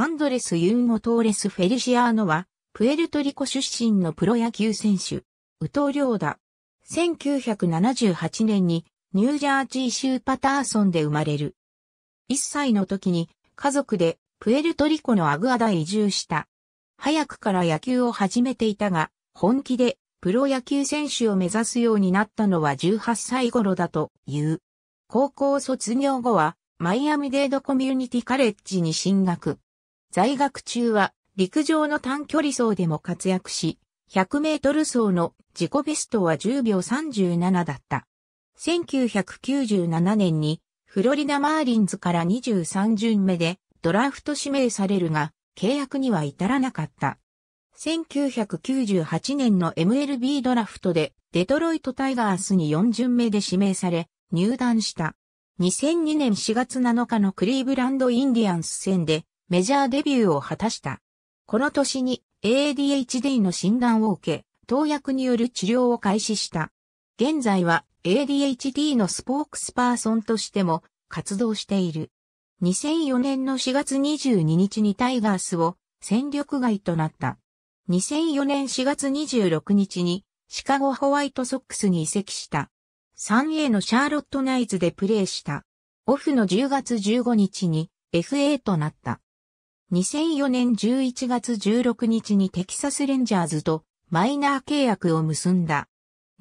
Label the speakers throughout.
Speaker 1: アンドレス・ユーモ・トーレス・フェリシアーノは、プエルトリコ出身のプロ野球選手、ウトウ・リョーダ。1978年にニュージャージー州パターソンで生まれる。1歳の時に家族でプエルトリコのアグアダ移住した。早くから野球を始めていたが、本気でプロ野球選手を目指すようになったのは18歳頃だという。高校卒業後はマイアミデードコミュニティカレッジに進学。在学中は陸上の短距離走でも活躍し、100メートル走の自己ベストは10秒37だった。1997年にフロリダマーリンズから23巡目でドラフト指名されるが契約には至らなかった。1998年の MLB ドラフトでデトロイトタイガースに4巡目で指名され入団した。2002年4月7日のクリーブランドインディアンス戦でメジャーデビューを果たした。この年に ADHD の診断を受け、投薬による治療を開始した。現在は ADHD のスポークスパーソンとしても活動している。2004年の4月22日にタイガースを戦力外となった。2004年4月26日にシカゴホワイトソックスに移籍した。3A のシャーロットナイズでプレーした。オフの10月15日に FA となった。2004年11月16日にテキサスレンジャーズとマイナー契約を結んだ。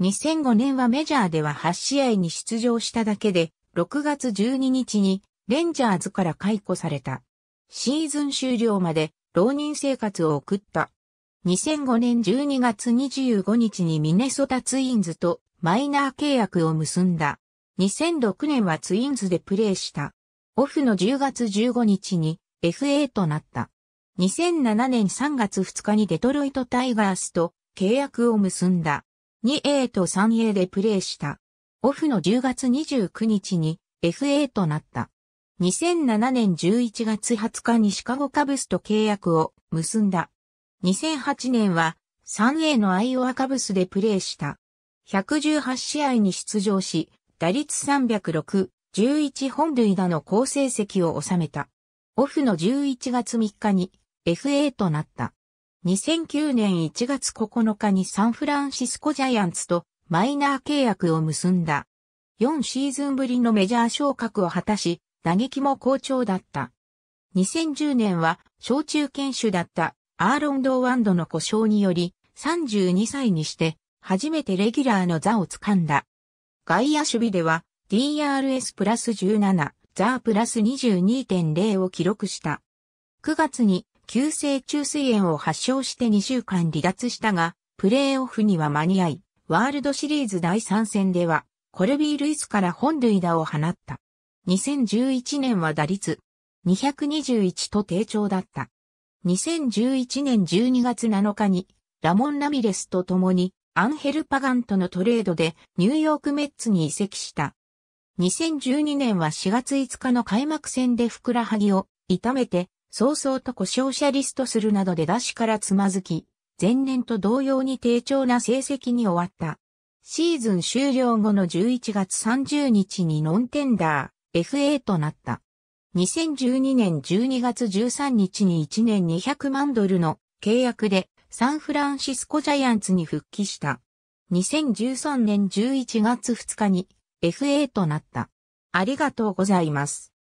Speaker 1: 2005年はメジャーでは8試合に出場しただけで、6月12日にレンジャーズから解雇された。シーズン終了まで浪人生活を送った。2005年12月25日にミネソタツインズとマイナー契約を結んだ。2006年はツインズでプレーした。オフの10月15日に FA となった。2007年3月2日にデトロイトタイガースと契約を結んだ。2A と 3A でプレーした。オフの10月29日に FA となった。2007年11月20日にシカゴカブスと契約を結んだ。2008年は 3A のアイオワカブスでプレーした。118試合に出場し、打率306、11本塁打の好成績を収めた。オフの11月3日に FA となった。2009年1月9日にサンフランシスコジャイアンツとマイナー契約を結んだ。4シーズンぶりのメジャー昇格を果たし、打撃も好調だった。2010年は小中堅修だったアーロン・ドワンドの故障により32歳にして初めてレギュラーの座をつかんだ。外野守備では DRS プラス17、ザープラス22.0を記録した。9月に急性中水炎を発症して2週間離脱したが、プレーオフには間に合い、ワールドシリーズ第3戦では、コルビー・ルイスから本塁打を放った。2011年は打率221と低調だった。2011年12月7日に、ラモン・ラミレスと共に、アンヘル・パガンとのトレードでニューヨーク・メッツに移籍した。2012年は4月5日の開幕戦でふくらはぎを痛めて、早々と故障者リストするなどで出しからつまずき、前年と同様に低調な成績に終わった。シーズン終了後の11月30日にノンテンダー、FA となった。2012年12月13日に1年200万ドルの契約でサンフランシスコジャイアンツに復帰した。2013年11月2日に FA となった。ありがとうございます。